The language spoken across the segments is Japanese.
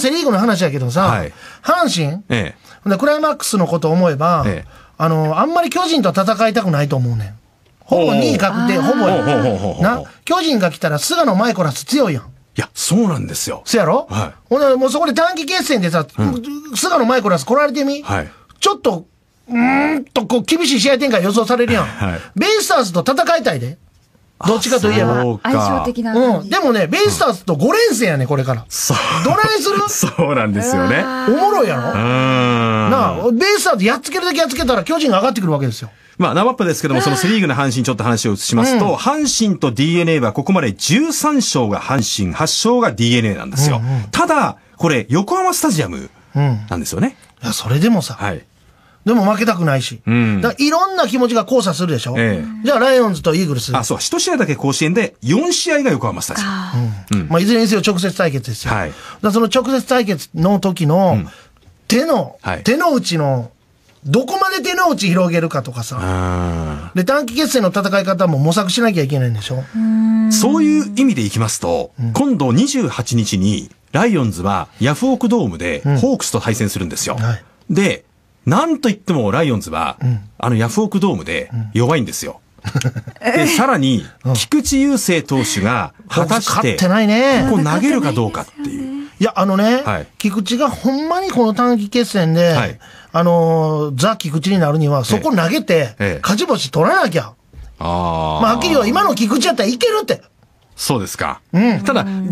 セ・リーグの話やけどさ、はい阪神、えクライマックスのこと思えば、ええあの、あんまり巨人と戦いたくないと思うねん。ほぼ2位確定、ほぼほうほうほうほうな、巨人が来たら菅野マイコラス強いやん。いや、そうなんですよ。そやろ、はいほんならもうそこで短期決戦でさ、菅野マイコラス来られてみ、はいちょっと、うーんとこう厳しい試合展開予想されるやん。はいベイスターズと戦いたいで。どっちかといえば。相性的なうん。でもね、ベイスターズと5連戦やね、これから。そう。どないするそうなんですよね。おもろいやろうん。なあ、ベイスターズやっつけるだけやっつけたら巨人が上がってくるわけですよ。まあ、生っぱですけども、そのセリーグの阪神ちょっと話を移しますと、うん、阪神と DNA はここまで13勝が阪神、8勝が DNA なんですよ。うんうん、ただ、これ、横浜スタジアムなんですよね。うん、いや、それでもさ、はい、でも負けたくないし。うん、だいろんな気持ちが交差するでしょ、ええ、じゃあライオンズとイーグルス。あ、そう。一試合だけ甲子園で、4試合が横浜スタジアム。まあ、いずれにせよ直接対決ですよ。はい、だその直接対決の時の、手の、はい、手の内の、どこまで手の内広げるかとかさ。で、短期決戦の戦い方も模索しなきゃいけないんでしょうそういう意味でいきますと、うん、今度28日に、ライオンズはヤフオクドームでホークスと対戦するんですよ。うんはい、で、なんといってもライオンズは、うん、あのヤフオクドームで弱いんですよ。で、さらに、菊池雄星投手が、果たして、こう投げるかどうかっていう。いや、あのね、はい、菊池がほんまにこの短期決戦で、はい、あのー、ザ・菊池になるには、そこ投げて、勝ち星取らなきゃ。ええ、あまあ、はっきり言う今の菊池やったらいけるって。そうですか。うん、ただ、前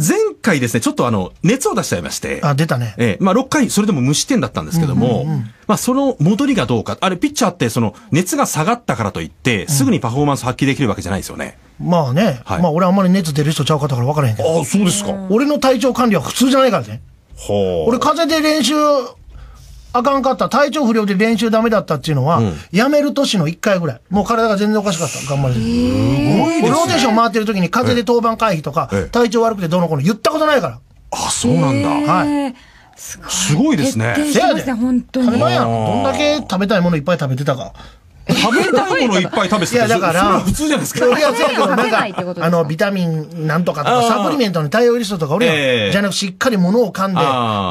回ですね、ちょっとあの、熱を出しちゃいまして。あ、出たね。ええー、まあ6回、それでも無失点だったんですけども、うんうんうん、まあその戻りがどうか。あれ、ピッチャーってその、熱が下がったからといって、すぐにパフォーマンス発揮できるわけじゃないですよね。うん、まあね、はい、まあ俺あんまり熱出る人ちゃうかったから分からへんけど。あそうですか。俺の体調管理は普通じゃないからね。ほう。俺風邪で練習あかんかった、体調不良で練習ダメだったっていうのは、うん、やめる年の1回ぐらい。もう体が全然おかしかった。頑張れる。すごローテーション回ってる時に風邪で当番回避とか、体調悪くてどの子の言ったことないから。あ、そうなんだ。はい。すごいですね。せやで。本当に。どんだけ食べたいものいっぱい食べてたか。食べたいものいっぱい食べてたいやだから普通じゃないですかいやそうけどなんかあのビタミンなんとかとかサプリメントに対応リストとか俺ら、えー、じゃなくしっかり物を噛んで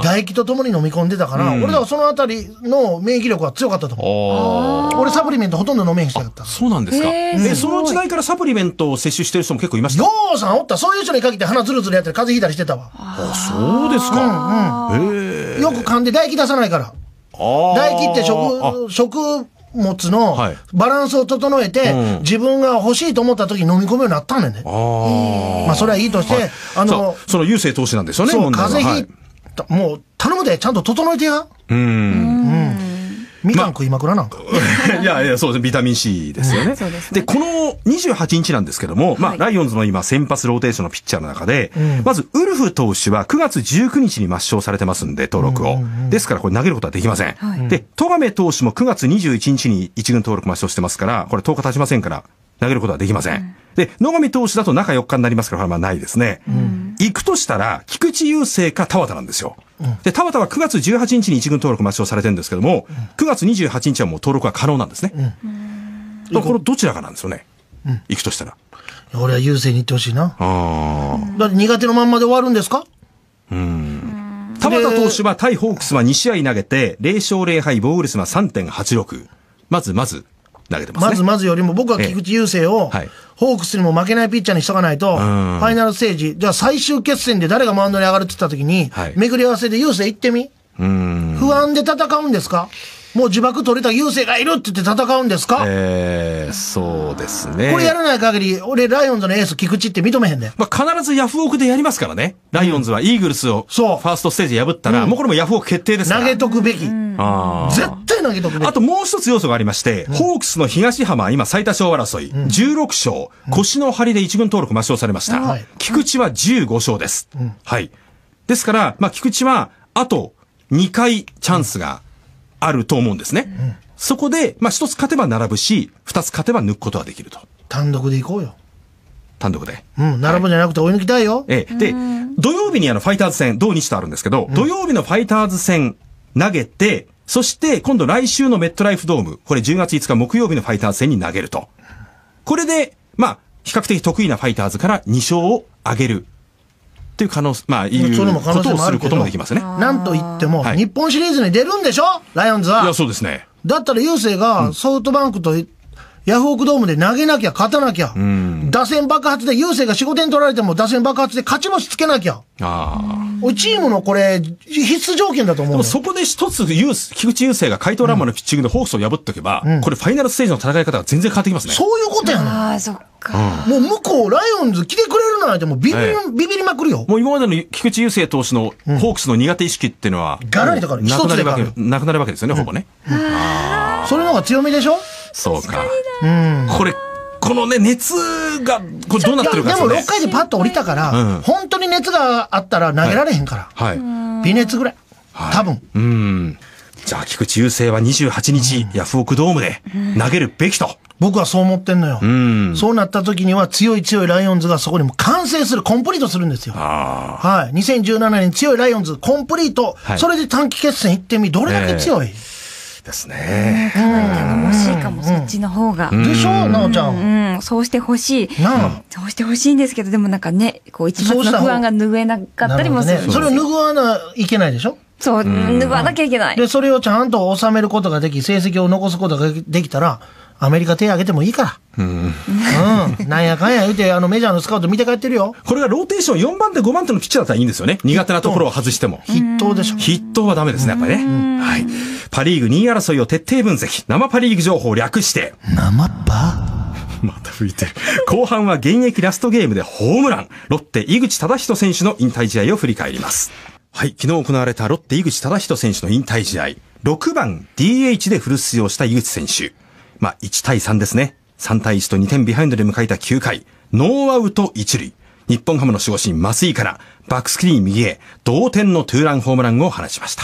唾液とともに飲み込んでたから、うん、俺らはそのあたりの免疫力は強かったと思う俺サプリメントほとんど飲めへん人かったそうなんですかえその時代からサプリメントを摂取してる人も結構いましたようさんおったそういう人に限って鼻ずるずるやったり風邪ひいたりしてたわあそうですかうんうんよく噛んで唾液出さないから唾液って食食持つの、バランスを整えて、うん、自分が欲しいと思った時に飲み込むようになったんねんね。まあ、それはいいとして、はい、あの、その優勢投資なんですよね、そう、風邪ひ、はい、もう頼むで、ちゃんと整えてや。うん。みかん食いまくらなんか。いやいや、そうです。ビタミン C ですよね。そうです、で、この28日なんですけども、まあ、ライオンズの今、先発ローテーションのピッチャーの中で、まず、ウルフ投手は9月19日に抹消されてますんで、登録を。ですから、これ投げることはできません。で、戸亀投手も9月21日に一軍登録抹消してますから、これ10日経ちませんから、投げることはできません。で、野上投手だと中4日になりますから、まあないですね。行くとしたら、菊池雄星か田畑なんですよ。で、田畑は9月18日に一軍登録抹消されてるんですけども、9月28日はもう登録は可能なんですね。うん、このどちらかなんですよね。うん、行くとしたら。俺は優勢に行ってほしいな。ああ。だって苦手のまんまで終わるんですかうん。田畑投手は対ホークスは2試合投げて、0勝0敗、防御率は3.86。まずまず投げてますね。まずまずよりも僕は菊池雄星を、えはい、ホークスにも負けないピッチャーにしとかないと、ファイナルステージ、じゃあ最終決戦で誰がマウンドに上がるって言った時に、はい、巡り合わせで優勢行ってみ不安で戦うんですかもう自爆取れた優勢がいるって言って戦うんですかええー、そうですね。これやらない限り、俺、ライオンズのエース、菊池って認めへんで。まあ、必ずヤフオクでやりますからね。ライオンズはイーグルスを、そう。ファーストステージ破ったら、うん、もうこれもヤフオク決定ですから。投げとくべき。ああ。絶あともう一つ要素がありまして、ホークスの東浜、今最多勝争い、16勝、腰の張りで一軍登録抹消されました。菊池は15勝です。はい。ですから、まあ、菊池は、あと2回チャンスがあると思うんですね。そこで、まあ、一つ勝てば並ぶし、二つ勝てば抜くことはできると。単独でいこうよ。単独で。うん、並ぶんじゃなくて追い抜きたいよ。ええ。で、土曜日にあの、ファイターズ戦、同日とあるんですけど、土曜日のファイターズ戦投げて、そして今度来週のメットライフドーム、これ10月5日木曜日のファイターズ戦に投げると。これで、まあ、比較的得意なファイターズから2勝を上げる。っていう可能、まあ、いうことをすることもできますね。なんと言っても、日本シリーズに出るんでしょライオンズは。いや、そうですね。だったら、郵政がソフトバンクと、うんヤフオクドームで投げなきゃ勝たなきゃ、うん、打線爆発で優勢が4、5点取られても打線爆発で勝ち星つけなきゃ。ああ。チームのこれ、必須条件だと思う。でもそこで一つ、ユース、菊池雄星が怪盗ランマのピッチングでホークスを破っておけば、うん、これファイナルステージの戦い方が全然変わってきますね。そういうことやな。ああ、そっか。もう向こう、ライオンズ来てくれるなんてもうビビり、ええ、ビビりまくるよ。もう今までの菊池雄星投手のホークスの苦手意識っていうのは、がらりとかなくなるわけですよね、ほぼね。それの方が強みでしょそうか。これ、このね、熱が、これどうなってるかで,、ね、でも6回でパッと降りたから、うん、本当に熱があったら投げられへんから。はい。微熱ぐらい。はい、多分。うん。じゃあ、菊池雄星は28日、うん、ヤフオクドームで投げるべきと。僕はそう思ってんのよ。うん、そうなった時には強い強いライオンズがそこにも完成する、コンプリートするんですよ。はい。2017年強いライオンズ、コンプリート、はい、それで短期決戦行ってみ、どれだけ強い、えーですね。かなり頼もしいかも、そっちの方が。でしょ、なおちゃん。うん、そうしてほしい。そうしてほしいんですけど、でもなんかね、こう一番の不安が拭えなかったりもする。それを拭わないけないでしょそう、拭わなきゃいけない。で、それをちゃんと収めることができ、成績を残すことができたら、アメリカ手挙げてもいいから。うん。うん。なんやかんや言うて、あの、メジャーのスカウト見て帰ってるよ。これがローテーション4番手、5番手のピッチャーだったらいいんですよね。苦手なところを外しても。筆頭でしょ。筆頭はダメですね、やっぱりね。はい。パリーグ2位争いを徹底分析。生パリーグ情報を略して。生パまた吹いてる。後半は現役ラストゲームでホームラン。ロッテ、井口忠人選手の引退試合を振り返ります。はい、昨日行われたロッテ、井口忠人選手の引退試合。6番 DH でフル出場した井口選手。まあ、1対3ですね。3対1と2点ビハインドで迎えた9回、ノーアウト1塁。日本ハムの守護神、増井から、バックスクリーン右へ、同点のゥーランホームランを放ちました。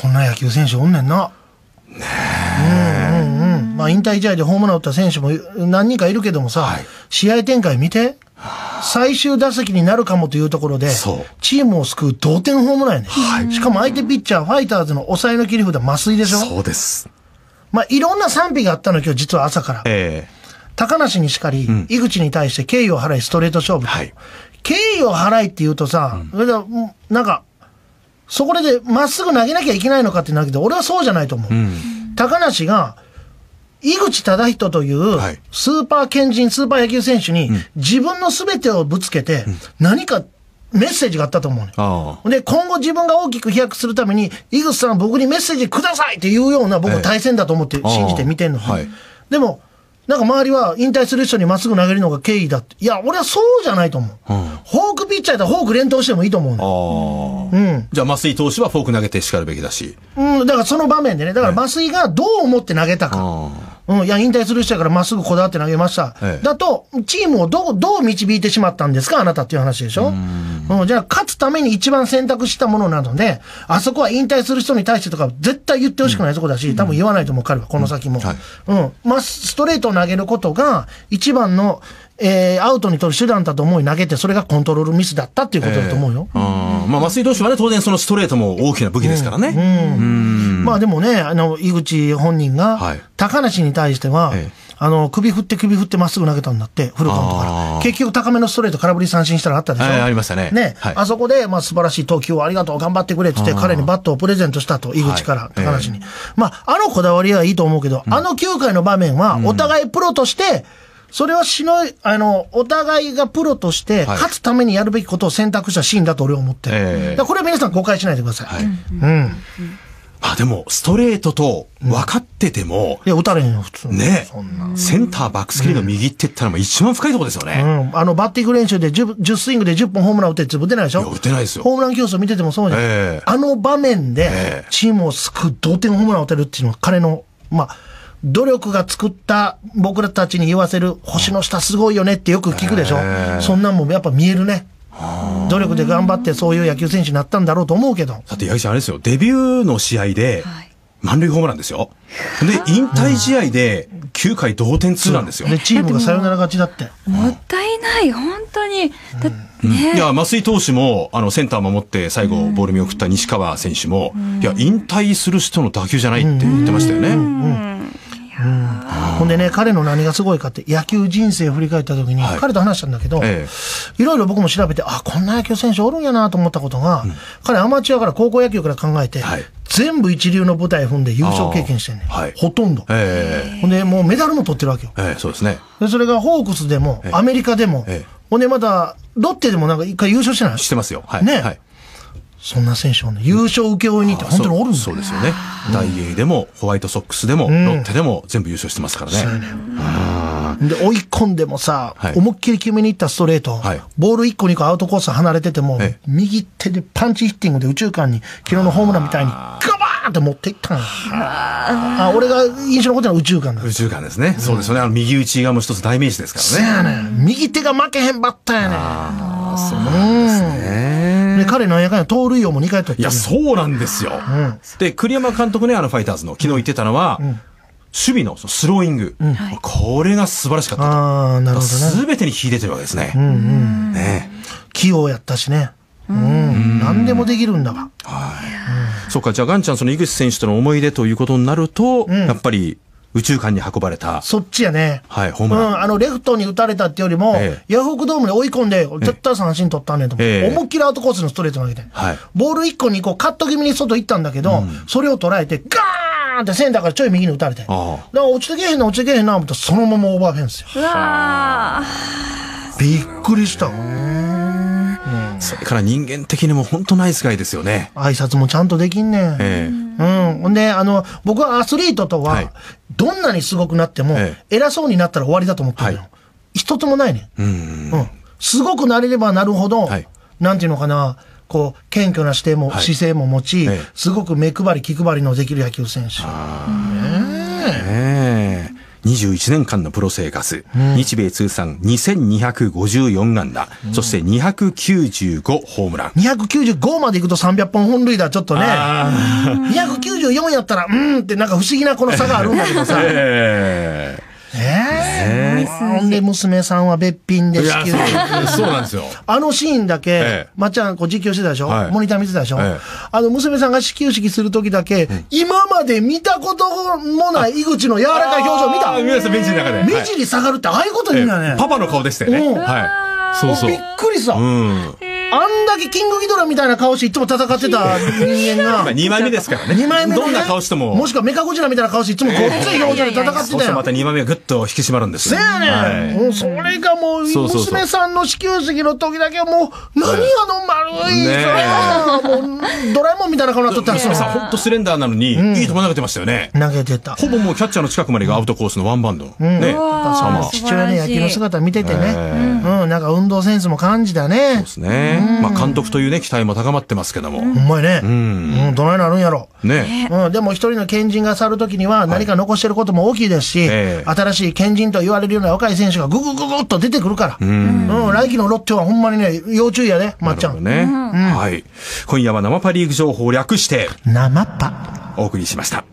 こんな野球選手おんねんな。ねえ。うんうんうん。まあ、引退試合でホームラン打った選手も何人かいるけどもさ、はい、試合展開見て。最終打席になるかもというところで、チームを救う同点ホームランやね、はい、しかも相手ピッチャー、ファイターズの抑えの切り札、麻井でしょそうです。まあ、いろんな賛否があったの今日実は朝から。えー高梨にしかり、うん、井口に対して敬意を払い、ストレート勝負、はい、敬意を払いって言うとさ、うん、なんか、そこでまっすぐ投げなきゃいけないのかってなるけど、俺はそうじゃないと思う。うん、高梨が、井口忠人という、スーパー賢人、スーパー野球選手に、自分の全てをぶつけて、何かメッセージがあったと思うねで、今後自分が大きく飛躍するために、井口さん僕にメッセージくださいっていうような僕対戦だと思って信じて見てんの。はい、でも、なんか周りは引退する人にまっすぐ投げるのが敬意だって。いや、俺はそうじゃないと思う。うん、フォークピッチャーだったらフォーク連投してもいいと思う、ね、うん。じゃあ、麻井投手はフォーク投げてしかるべきだし。うん、だからその場面でね、だから麻井がどう思って投げたか。うん、いや、引退する人やからまっすぐこだわって投げました。ええ、だと、チームをどう、どう導いてしまったんですか、あなたっていう話でしょ。うん、じゃあ、勝つために一番選択したものなので、あそこは引退する人に対してとか、絶対言ってほしくないとこだし、うん、多分言わないと思う、彼は、この先も。うん、はい、うん。まあ、ストレートを投げることが、一番の、えー、アウトに取る手段だと思い投げて、それがコントロールミスだったっていうことだと思うよ。えー、まあ、増井投手はね、当然そのストレートも大きな武器ですからね。うんうん、まあでもね、あの、井口本人が、高梨に対しては、えーあの、首振って首振ってまっすぐ投げたんだって、フルカウントから。結局高めのストレート空振り三振したらあったでしょ、ありましたね。ね、はい、あそこで、まあ素晴らしい投球をありがとう、頑張ってくれって言って、彼にバットをプレゼントしたと、井口から、高梨に。えー、まあ、あのこだわりはいいと思うけど、うん、あの9回の場面は、お互いプロとして、うんそれはしのい、あの、お互いがプロとして、勝つためにやるべきことを選択したシーンだと俺は思ってる。これは皆さん誤解しないでください。はい、うん。まあでも、ストレートと分かってても。うん、いや、打たれへんよ、普通。ねセンターバックスクリーンの右って言ったら、一番深いとこですよね。うん。あの、バッティング練習で 10, 10スイングで10本ホームラン打てって打てないでしょいや、打てないですよ。ホームラン競争見ててもそうじゃん。えー、あの場面で、チームを救う同点ホームラン打てるっていうのは、彼の、まあ、努力が作った僕らたちに言わせる星の下すごいよねってよく聞くでしょ。そんなんもやっぱ見えるね。努力で頑張ってそういう野球選手になったんだろうと思うけど。だって八木さんあれですよ、デビューの試合で、満塁ホームランですよ。で、引退試合で9回同点ツーんですよ。で、チームがサヨナラ勝ちだって。もったいない、本当に。うん、いや、増井投手も、あの、センター守って最後、ボール見送った西川選手も、いや、引退する人の打球じゃないって言ってましたよね。ほんでね、彼の何がすごいかって、野球人生を振り返った時に、彼と話したんだけど、いろいろ僕も調べて、あ、こんな野球選手おるんやなと思ったことが、彼アマチュアから高校野球から考えて、全部一流の舞台踏んで優勝経験してんねん、はい、ほとんど、ほんでもうメダルも取ってるわけよ、えそうですねでそれがホークスでも、アメリカでも、ほんでまたロッテでもなんか一回優勝してないしてますよ、はい、ね、はい、そんな選手はね、優勝請負にって本当におるんだ、そうですよね。大イでも、ホワイトソックスでも、ロッテでも全部優勝してますからね。そうね。で、追い込んでもさ、思いっきり決めに行ったストレート、ボール1個2個アウトコース離れてても、右手でパンチヒッティングで右中間に、昨日のホームランみたいに、ガバーンって持っていったんあ俺が印象のことは宇宙間だ。宇宙間ですね。そうですよね。あの右打ち側も一つ代名詞ですからね。そうやね。右手が負けへんバッターやね。ああ、そうなんですね。ね、彼のやかんや、盗塁王も2回取っていや、そうなんですよ。うん、で、栗山監督ね、あのファイターズの、昨日言ってたのは、うん、守備のスローイング、うん、これが素晴らしかったと。ああ、なるほど、ね。すべてに秀でてるわけですね。うんうん。ね器用やったしね。うん。何でもできるんだが。はい。そっか、じゃあ、ガンちゃん、その井口選手との思い出ということになると、やっぱり、宇宙間に運ばれた。そっちやね。はい、ホームラン。うん、あの、レフトに打たれたってよりも、えヤフオクドームに追い込んで、絶対三振取ったねと思って、え思いっきりアウトコースのストレート投げて、はい、ボール1個にこう、カット気味に外行ったんだけど、うん、それを捉えて、ガーンってセンターからちょい右に打たれて、だから落ちてけへんな、落ちてけへんな、思ったらそのままオーバーフェンスよ。うわびっくりした。それから人間的にも本当ナイスガイですよね。挨拶もちゃんとできんねん。えー、うん。ほんで、あの、僕はアスリートとは、どんなにすごくなっても、偉そうになったら終わりだと思ってるよ。はい、一つもないねん。うんうん、すごくなれればなるほど、はい、なんていうのかな、こう、謙虚な姿勢も、姿勢も持ち、すごく目配り、気配りのできる野球選手。21年間のプロ生活、うん、日米通算2254安打、うん、そして295ホームラン。295までいくと300本本塁打、ちょっとね。294やったら、うんってなんか不思議なこの差があるんだけどさ。えーね。で、娘さんはべっぴんで子宮で。そうなんですよ。あのシーンだけ、まっちゃんこう実況してたでしょ、はモニター見てたでしょ、あの、娘さんが始球式するときだけ、今まで見たこともない井口の柔らかい表情見た見ました、の中で。目尻下がるってああいうこと言うんだね、パパの顔でしたよね。はい。そうそう。びっくりさ。うん。あんだけキングギドラみたいな顔していつも戦ってた人間が。2枚目ですからね。枚目、ね、どんな顔しても。もしくはメカゴジラみたいな顔していつもごっつい表情で戦ってたよ。そうまた2枚目がぐっと引き締まるんですよ。せやねん、はい、それがもう、娘さんの始球式の時だけはもう、何あの丸いね、ドラえもんみたいな顔になっとったんですよ。さん、ほんとスレンダーなのに、うん、いい球投げてましたよね。投げてた。ほぼもうキャッチャーの近くまでがアウトコースのワンバウンド。うん、ね。父親の野球の姿見ててね、えー、うん、なんか運動センスも感じだね。そうですね。まあ、監督というね、期待も高まってますけども。ほんまやね。うん。どないなるんやろ。ね。うん、でも一人の賢人が去るときには、何か残してることも大きいですし、えー、新しい賢人と言われるような若い選手がぐぐぐぐっと出てくるから。うん。うん、来季のロッテはほんまにね、要注意やね、まっちゃん。ね、うん。はい。今夜は生パリーグ情報を略して、生パ。お送りしました。